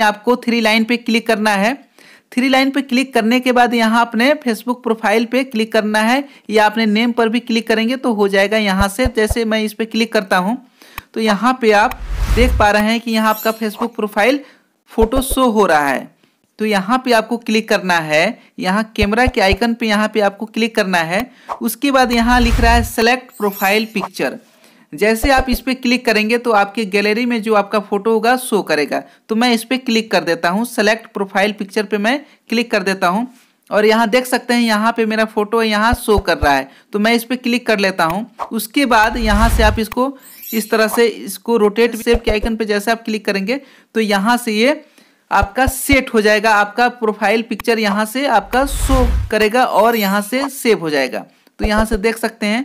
में आपको three line पे क्लिक करना है थ्री लाइन पे क्लिक करने के बाद यहाँ आपने फेसबुक प्रोफाइल पे क्लिक करना है या आपने नेम पर भी क्लिक करेंगे तो हो जाएगा यहाँ से जैसे मैं इस पर क्लिक करता हूँ तो यहाँ पे आप देख पा रहे हैं कि यहाँ आपका फेसबुक प्रोफाइल फोटो शो हो रहा है तो यहाँ पे आपको क्लिक करना है यहाँ कैमरा के आइकन पे यहाँ पे आपको क्लिक करना है उसके बाद यहाँ लिख रहा है सेलेक्ट प्रोफाइल पिक्चर जैसे आप इस पर क्लिक करेंगे तो आपके गैलरी में जो आपका फोटो होगा शो करेगा तो मैं इस पर क्लिक कर देता हूँ सेलेक्ट प्रोफाइल पिक्चर पे मैं क्लिक कर देता हूँ और यहाँ देख सकते हैं यहाँ पे मेरा फोटो है यहाँ शो कर रहा है तो मैं इस पर क्लिक कर लेता हूँ उसके बाद यहाँ से आप इसको इस तरह से इसको रोटेट सेव के आइकन पे जैसे आप क्लिक करेंगे तो यहाँ से ये आपका सेट हो जाएगा आपका प्रोफाइल पिक्चर यहाँ से आपका शो करेगा और यहाँ से सेव हो जाएगा तो यहाँ से देख सकते हैं